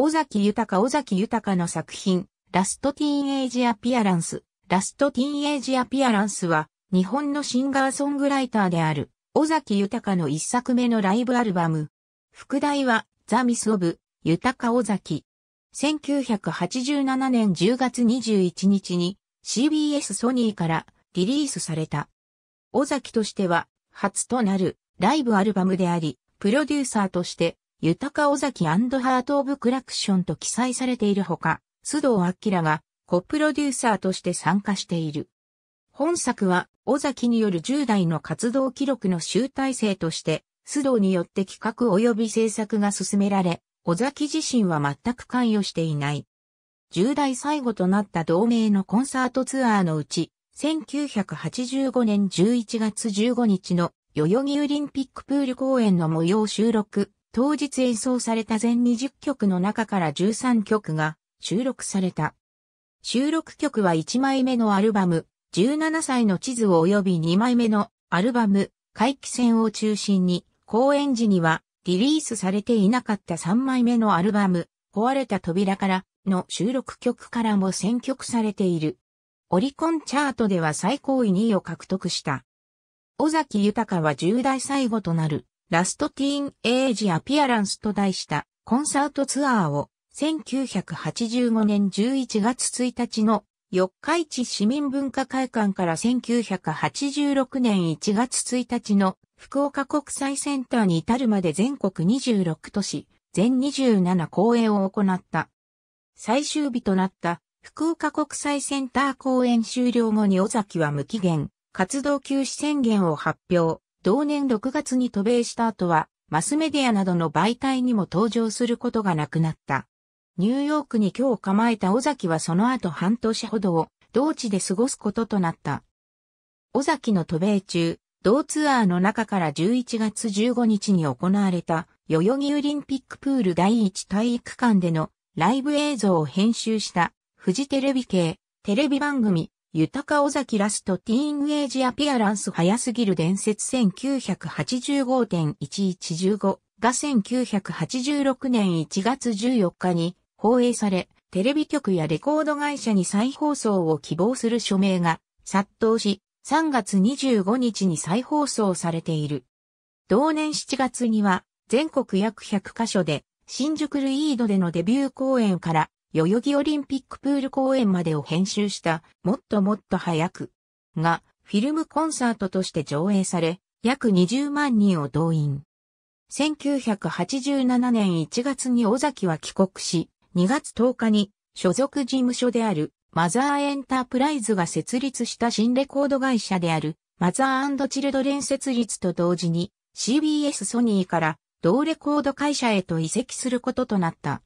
尾崎豊尾崎豊の作品、ラストティーンエイジアピアランス。ラストティーンエイジアピアランスは、日本のシンガーソングライターである、尾崎豊の一作目のライブアルバム。副題は、ザ・ミス・オブ、豊尾崎。1987年10月21日に CBS ソニーからリリースされた。尾崎としては初となるライブアルバムであり、プロデューサーとして豊尾崎ハート・オブ・クラクションと記載されているほか、須藤明がコプロデューサーとして参加している。本作は、尾崎による10代の活動記録の集大成として、須藤によって企画及び制作が進められ、尾崎自身は全く関与していない。10代最後となった同盟のコンサートツアーのうち、1985年11月15日の代々木オリンピックプール公演の模様収録、当日演奏された全20曲の中から13曲が収録された。収録曲は1枚目のアルバム、17歳の地図を及び2枚目のアルバム、回帰戦を中心に、公演時にはリリースされていなかった3枚目のアルバム、壊れた扉からの収録曲からも選曲されている。オリコンチャートでは最高位2位を獲得した。尾崎豊は10代最後となるラストティーンエイジアピアランスと題したコンサートツアーを1985年11月1日の四日市市民文化会館から1986年1月1日の福岡国際センターに至るまで全国26都市、全27公演を行った。最終日となった福岡国際センター公演終了後に尾崎は無期限、活動休止宣言を発表。同年6月に渡米した後は、マスメディアなどの媒体にも登場することがなくなった。ニューヨークに今日構えた尾崎はその後半年ほどを同地で過ごすこととなった。尾崎の渡米中、同ツアーの中から11月15日に行われた代々木オリンピックプール第一体育館でのライブ映像を編集したフジテレビ系テレビ番組豊か尾崎ラストティーンウェイジアピアランス早すぎる伝説1985.1115が1986年1月14日に放映され、テレビ局やレコード会社に再放送を希望する署名が殺到し、3月25日に再放送されている。同年7月には全国約100カ所で新宿ルイードでのデビュー公演から代々木オリンピックプール公演までを編集したもっともっと早くがフィルムコンサートとして上映され約20万人を動員。1987年1月に尾崎は帰国し、2月10日に所属事務所であるマザーエンタープライズが設立した新レコード会社であるマザーチルドレン設立と同時に CBS ソニーから同レコード会社へと移籍することとなった。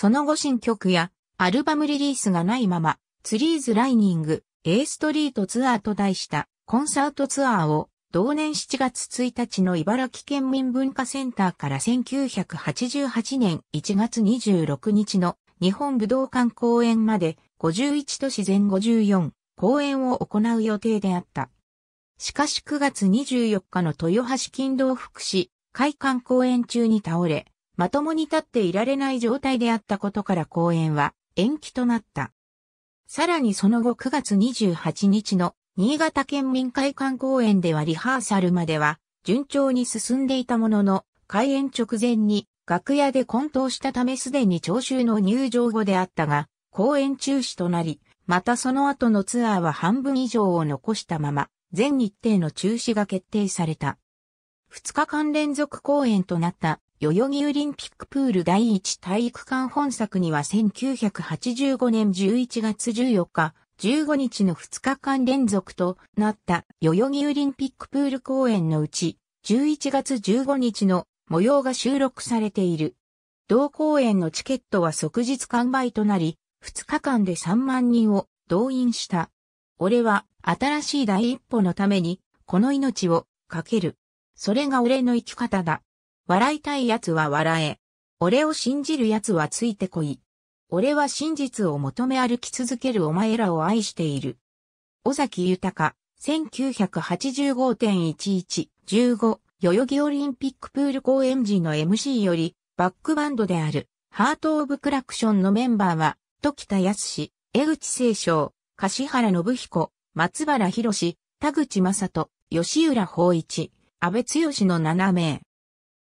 その後新曲やアルバムリリースがないまま、ツリーズライニング、A ストリートツアーと題したコンサートツアーを同年7月1日の茨城県民文化センターから1988年1月26日の日本武道館公演まで51都市全54公演を行う予定であった。しかし9月24日の豊橋勤道福祉会館公演中に倒れ、まともに立っていられない状態であったことから公演は延期となった。さらにその後9月28日の新潟県民会館公演ではリハーサルまでは順調に進んでいたものの、開演直前に楽屋で混沌したためすでに聴衆の入場後であったが、公演中止となり、またその後のツアーは半分以上を残したまま、全日程の中止が決定された。2日間連続公演となった代々木オリンピックプール第一体育館本作には1985年11月14日、15日の2日間連続となった代々木オリンピックプール公演のうち、11月15日の模様が収録されている。同公演のチケットは即日完売となり、2日間で3万人を動員した。俺は新しい第一歩のために、この命をかける。それが俺の生き方だ。笑いたい奴は笑え。俺を信じる奴はついてこい。俺は真実を求め歩き続けるお前らを愛している。尾崎豊、1985.11-15代々木オリンピックプール公演時の MC より、バックバンドである、ハート・オブ・クラクションのメンバーは、時田康江口清章、柏原信彦、松原博士、田口正人、吉浦法一、安倍剛の7名。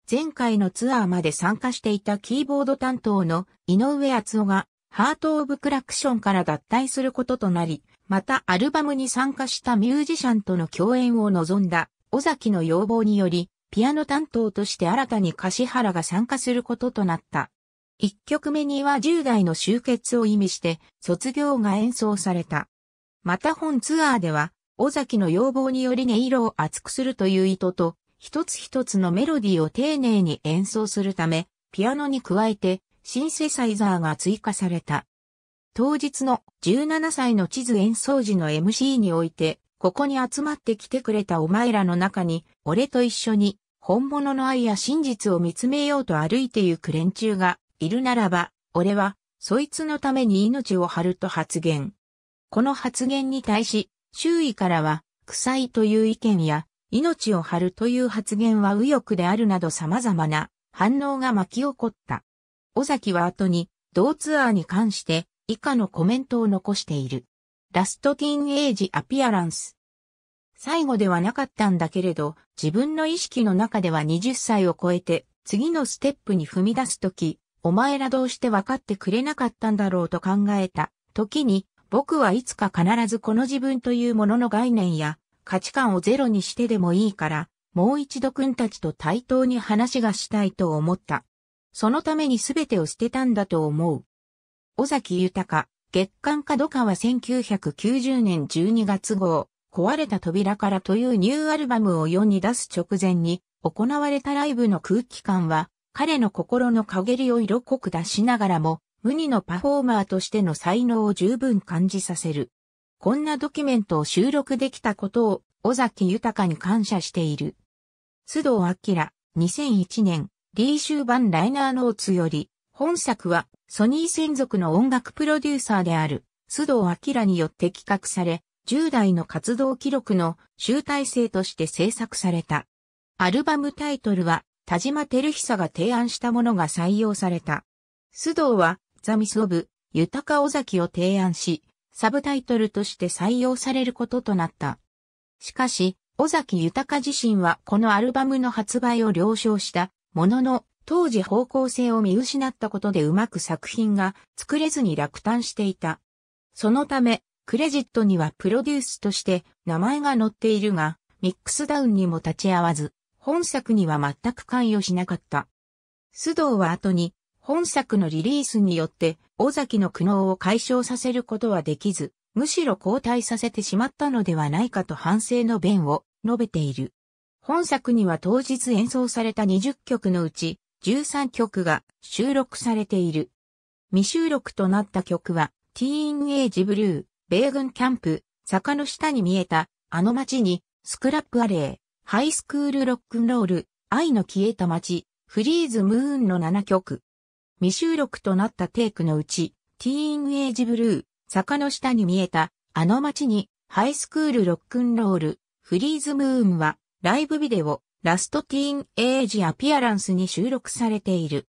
前回のツアーまで参加していたキーボード担当の井上敦夫が、ハート・オブ・クラクションから脱退することとなり、またアルバムに参加したミュージシャンとの共演を望んだ尾崎の要望により、ピアノ担当として新たに柏原が参加することとなった。一曲目には10代の集結を意味して、卒業が演奏された。また本ツアーでは、尾崎の要望により音色を厚くするという意図と、一つ一つのメロディーを丁寧に演奏するため、ピアノに加えてシンセサイザーが追加された。当日の17歳の地図演奏時の MC において、ここに集まってきてくれたお前らの中に、俺と一緒に本物の愛や真実を見つめようと歩いてゆく連中がいるならば、俺は、そいつのために命を張ると発言。この発言に対し、周囲からは、臭いという意見や、命を張るという発言は右翼であるなど様々な反応が巻き起こった。尾崎は後に、同ツアーに関して以下のコメントを残している。ラストティーンエイジアピアランス。最後ではなかったんだけれど、自分の意識の中では20歳を超えて、次のステップに踏み出すとき、お前らどうして分かってくれなかったんだろうと考えた。時に、僕はいつか必ずこの自分というものの概念や、価値観をゼロにしてでもいいから、もう一度君たちと対等に話がしたいと思った。そのために全てを捨てたんだと思う。尾崎豊、月刊角川1990年12月号、壊れた扉からというニューアルバムを世に出す直前に、行われたライブの空気感は、彼の心の陰りを色濃く出しながらも、無二のパフォーマーとしての才能を十分感じさせる。こんなドキュメントを収録できたことを、尾崎豊に感謝している。須藤明、2001年、リーシュバ版ライナーノーツより、本作は、ソニー専属の音楽プロデューサーである、須藤明によって企画され、10代の活動記録の集大成として制作された。アルバムタイトルは、田島照久が提案したものが採用された。須藤は、ザミスオブ、豊尾崎を提案し、サブタイトルとして採用されることとなった。しかし、尾崎豊自身はこのアルバムの発売を了承したものの、当時方向性を見失ったことでうまく作品が作れずに落胆していた。そのため、クレジットにはプロデュースとして名前が載っているが、ミックスダウンにも立ち会わず、本作には全く関与しなかった。須藤は後に、本作のリリースによって尾崎の苦悩を解消させることはできず、むしろ後退させてしまったのではないかと反省の弁を述べている。本作には当日演奏された20曲のうち13曲が収録されている。未収録となった曲は、ティーンエイジブルー、米軍キャンプ、坂の下に見えた、あの街に、スクラップアレー、ハイスクールロックンロール、愛の消えた街、フリーズムーンの7曲。未収録となったテイクのうち、ティーンエイジブルー、坂の下に見えた、あの街に、ハイスクールロックンロール、フリーズムーンは、ライブビデオ、ラストティーンエイジアピアランスに収録されている。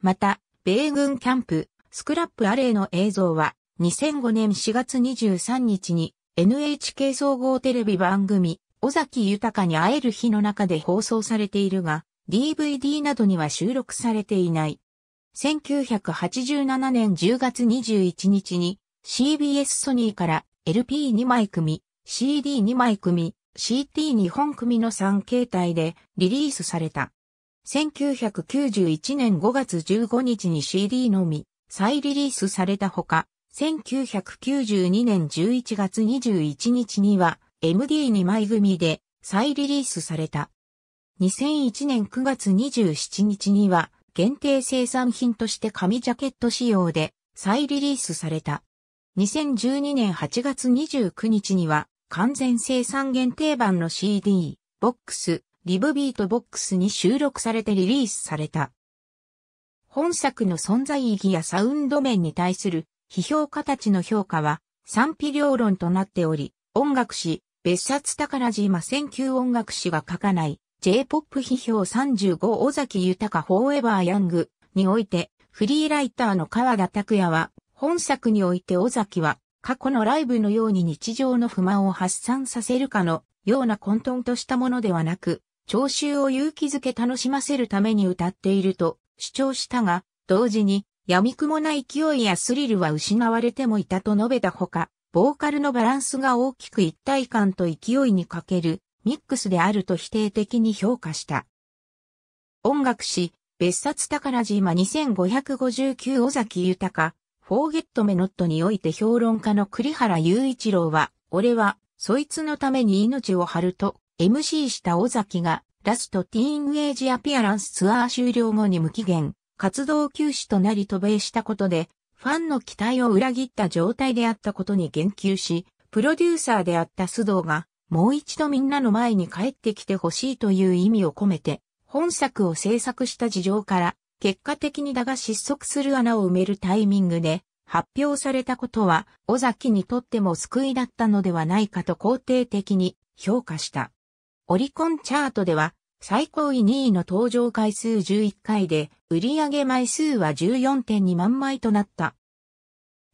また、米軍キャンプ、スクラップアレイの映像は、2005年4月23日に、NHK 総合テレビ番組、尾崎豊に会える日の中で放送されているが、DVD などには収録されていない。1987年10月21日に CBS ソニーから LP2 枚組、CD2 枚組、CT2 本組の3形態でリリースされた。1991年5月15日に CD のみ再リリースされたほか、1992年11月21日には MD2 枚組で再リリースされた。2001年9月27日には限定生産品として紙ジャケット仕様で再リリースされた。2012年8月29日には完全生産限定版の CD、ボックス、リブビートボックスに収録されてリリースされた。本作の存在意義やサウンド面に対する批評家たちの評価は賛否両論となっており、音楽誌、別冊宝島選球音楽誌が書かない J-POP 批評35尾崎豊フォーエバーヤングにおいて、フリーライターの川田拓也は、本作において尾崎は、過去のライブのように日常の不満を発散させるかのような混沌としたものではなく、聴衆を勇気づけ楽しませるために歌っていると主張したが、同時に、闇雲な勢いやスリルは失われてもいたと述べたほか、ボーカルのバランスが大きく一体感と勢いに欠けるミックスであると否定的に評価した。音楽誌、別冊宝島2559尾崎豊、フォーゲットメノットにおいて評論家の栗原雄一郎は、俺は、そいつのために命を張ると、MC した尾崎が、ラストティーンエイジアピアランスツアー終了後に無期限、活動休止となり渡米したことで、ファンの期待を裏切った状態であったことに言及し、プロデューサーであった須藤が、もう一度みんなの前に帰ってきてほしいという意味を込めて、本作を制作した事情から、結果的にだが失速する穴を埋めるタイミングで、発表されたことは、尾崎にとっても救いだったのではないかと肯定的に評価した。オリコンチャートでは、最高位2位の登場回数11回で、売上枚数は14.2万枚となった。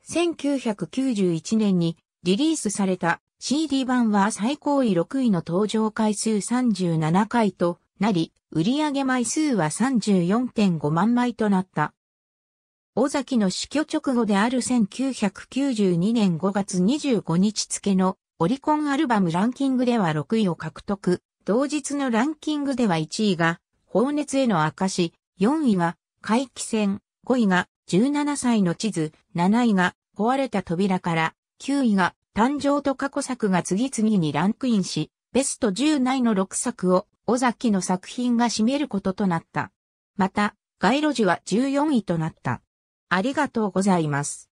1991年にリリースされた CD 版は最高位6位の登場回数37回となり、売上枚数は34.5万枚となった。尾崎の死去直後である1992年5月25日付のオリコンアルバムランキングでは6位を獲得。同日のランキングでは1位が、放熱への証、4位が、回帰戦、5位が、17歳の地図、7位が、壊れた扉から、9位が誕生と過去作が次々にランクインし、ベスト10内の6作を尾崎の作品が占めることとなった。また、街路樹は14位となった。ありがとうございます。